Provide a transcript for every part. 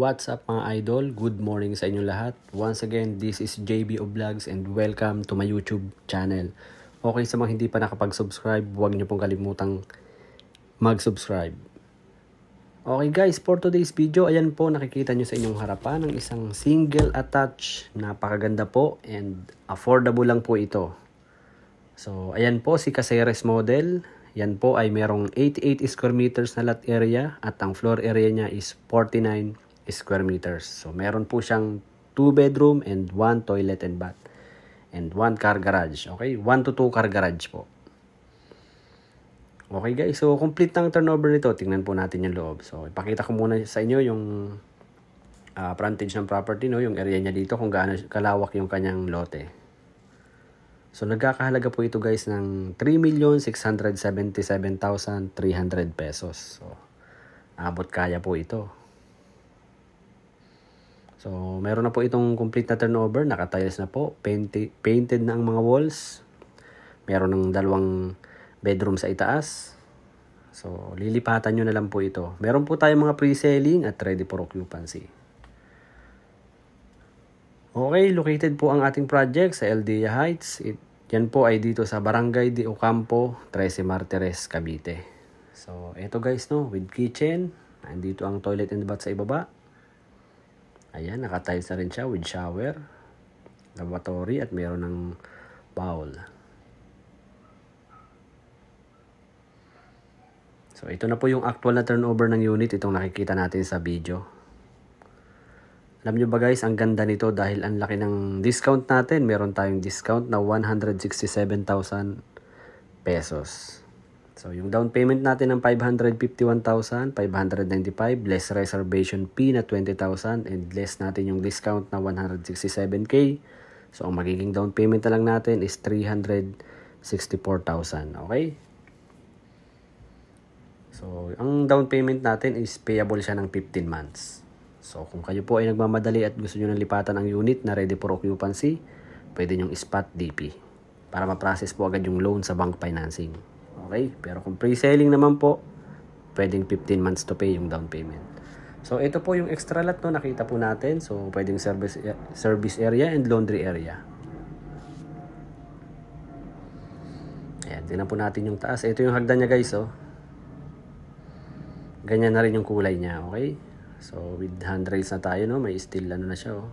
What's up mga idol? Good morning sa inyo lahat. Once again, this is JB Vlogs and welcome to my YouTube channel. Okay sa mga hindi pa nakapag-subscribe, huwag niyo pong kalimutang mag-subscribe. Okay guys, for today's video, ayan po nakikita niyo sa inyong harapan ang isang single attach. Napakaganda po and affordable lang po ito. So ayan po si Caceres model. Yan po ay merong 88 square meters na lot area at ang floor area niya is 49 square meters. So, meron po siyang 2 bedroom and 1 toilet and bath. And 1 car garage. Okay? 1 to 2 car garage po. Okay guys, so complete ng turnover nito. Tingnan po natin yung loob. So, ipakita ko muna sa inyo yung uh, frontage ng property, no? yung area niya dito, kung gaano kalawak yung kanyang lote. So, nagkakahalaga po ito guys ng 3,677,300 pesos. So, abot kaya po ito. So, meron na po itong complete na turnover. Nakatiles na po. Painted, painted na ang mga walls. Meron ng dalawang bedroom sa itaas. So, lilipatan nyo na lang po ito. Meron po tayong mga pre-selling at ready for occupancy. Okay, located po ang ating project sa Aldea Heights. It, yan po ay dito sa Barangay de Ocampo, 13 Martires, Cavite. So, ito guys no, with kitchen. Nandito ang toilet and bath sa ibaba. Ayan, nakatiles na rin siya with shower, lavatory at meron ng bowl. So, ito na po yung actual na turnover ng unit. Itong nakikita natin sa video. Alam nyo ba guys, ang ganda nito dahil ang laki ng discount natin. Meron tayong discount na 167,000 pesos. So, yung down payment natin ng 595, less reservation fee na 20,000, and less natin yung discount na 167K. So, ang magiging down payment na lang natin is 364,000. Okay? So, ang down payment natin is payable siya ng 15 months. So, kung kayo po ay nagmamadali at gusto nyo nang lipatan ang unit na ready for occupancy, pwede nyong spot DP para ma-process po agad yung loan sa bank financing. Okay? Pero kung pre-selling naman po, pwedeng 15 months to pay yung down payment. So, ito po yung extra lot no, nakita po natin. So, pwedeng service, e, service area and laundry area. Ayan, tingnan po natin yung taas. Ito yung hagdan niya guys, oh. Ganyan na rin yung kulay niya, okay? So, with handrails na tayo, no? May steel ano na siya, oh.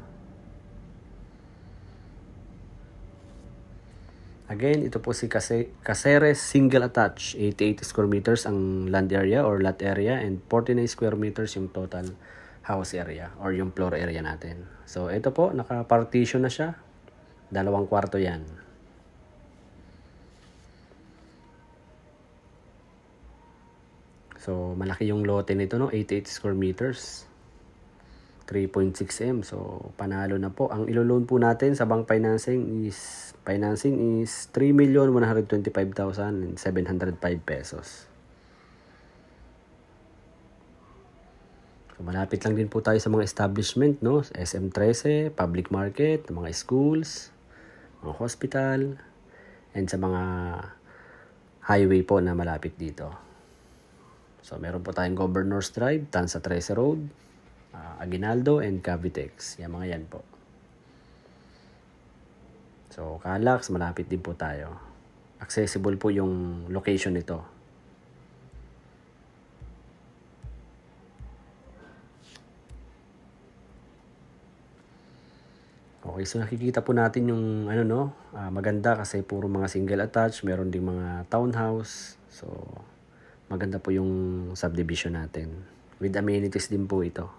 Again, ito po si Caceres single attach, 88 square meters ang land area or lot area and 49 square meters yung total house area or yung floor area natin. So, ito po, naka-partition na siya. Dalawang kwarto yan. So, malaki yung lote nito, no? 88 square meters. 3.6M. So, panalo na po. Ang ilo-loan po natin sa bank financing is financing is 3,125,705 pesos. So, malapit lang din po tayo sa mga establishment, no? SM13, public market, mga schools, mga hospital, and sa mga highway po na malapit dito. So, meron po tayong Governor's Drive, Tansa 13 Road, uh, Aguinaldo and Cavitex. Yan mga yan po. So, Calax, malapit din po tayo. Accessible po yung location nito. Okay, so nakikita po natin yung ano no, uh, maganda kasi puro mga single attached, meron ding mga townhouse. So, maganda po yung subdivision natin. With amenities din po ito.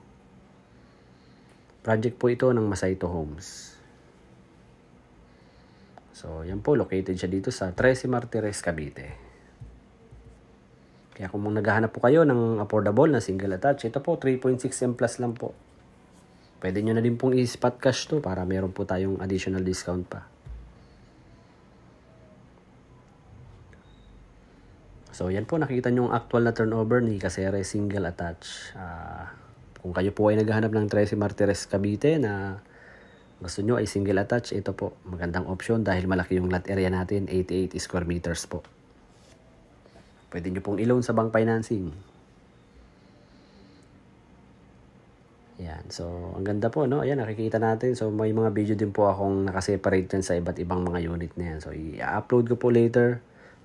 Project po ito ng Masaito Homes. So, yan po, located siya dito sa 13 Martires, Cavite. Kaya kung naghahanap po kayo ng affordable na single attach, ito po, 3.6M plus lang po. Pwede nyo na din pong i-spot cash to para meron po tayong additional discount pa. So, yan po, nakikita nyo yung actual na turnover ni Casere single attached. Uh, ah, kung kayo po ay naghahanap ng Trece Martires Cavite na gusto nyo ay single attach, ito po magandang option dahil malaki yung lot area natin, 88 square meters po. Pwede nyo pong iloan sa bank financing. Yan. So, ang ganda po, no? Ayan, nakikita natin. So, may mga video din po akong nakaseparate dyan sa iba't ibang mga unit na yan. So, i-upload ko po later.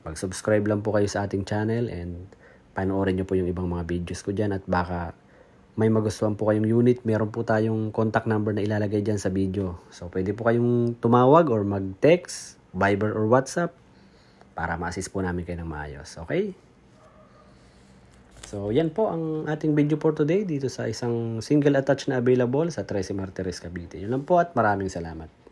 Mag-subscribe lang po kayo sa ating channel and panoorin nyo po yung ibang mga videos ko dyan at baka may magustuhan po kayong unit, meron po tayong contact number na ilalagay dyan sa video. So, pwede po kayong tumawag or mag-text, Viber or WhatsApp para ma-assist po namin kayo ng maayos. Okay? So, yan po ang ating video for today dito sa isang single attach na available sa Tresi Martires Cavite. Yun lang po at maraming salamat.